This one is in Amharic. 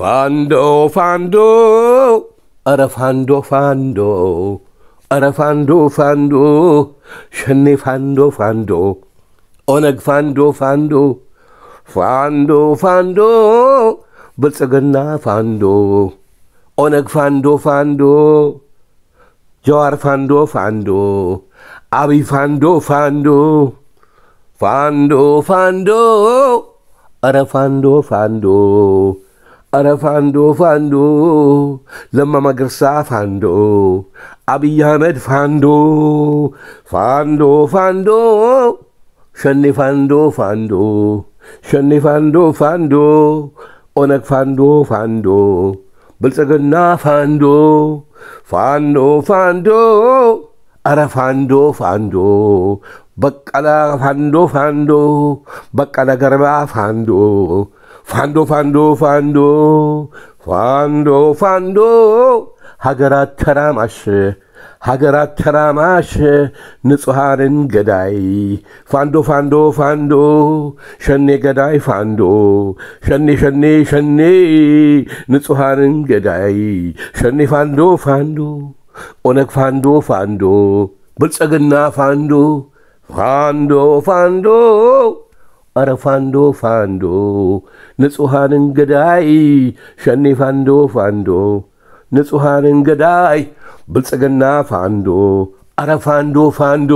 ፋንዶ ፋንዶ ኧረ ፋንዶ ፋንዶ ኧረ ፋንዶ ፋንዶ ሸኔ ፋንዶ ፋንዶ ኦነግ ፋንዶ ፋንዶ ፋንዶ ፋንዶ ብልጽግና ፋንዶ ኦነግ ፋንዶ ፋንዶ ጀዋር ፋንዶ ፋንዶ አብይ ፋንዶ ፋንዶ ፋንዶ ፋንዶ ኧረ ፋንዶ ፋንዶ አረ ፋንዶ ፋንዶ ለማ መገርሳ ፋንዶ አብይ አህመድ ፋንዶ ፋንዶ ፋንዶ ሸኔ ፋንዶ ፋንዶ ሸኔ ፋንዶ ፋንዶ ኦነግ ፋንዶ ፋንዶ ብልጽግና ፋንዶ ፋንዶ ፋንዶ አረ ፋንዶ ፋንዶ በቀለ ፋንዶ ፋንዶ በቀለ ገርባ ፋንዶ ፋንዶ ፋንዶ ፋንዶ ፋንዶ ፋንዶ ሀገራት ተራማሽ ሀገራት ተራማሽ ንጹሐንን ገዳይ ፋንዶ ፋንዶ ፋንዶ ሸኔ ገዳይ ፋንዶ ሸኔ ሸኔ ሸኔ ንጹሐንን ገዳይ ሸኔ ፋንዶ ፋንዶ ኦነግ ፋንዶ ፋንዶ ብልጽግና ፋንዶ ፋንዶ ፋንዶ አረ ፋንዶ ፋንዶ ንጹሐንን ገዳይ ሸኔ ፋንዶ ፋንዶ ንጹሐንን ገዳይ ብልጽግና ፋንዶ አረ ፋንዶ ፋንዶ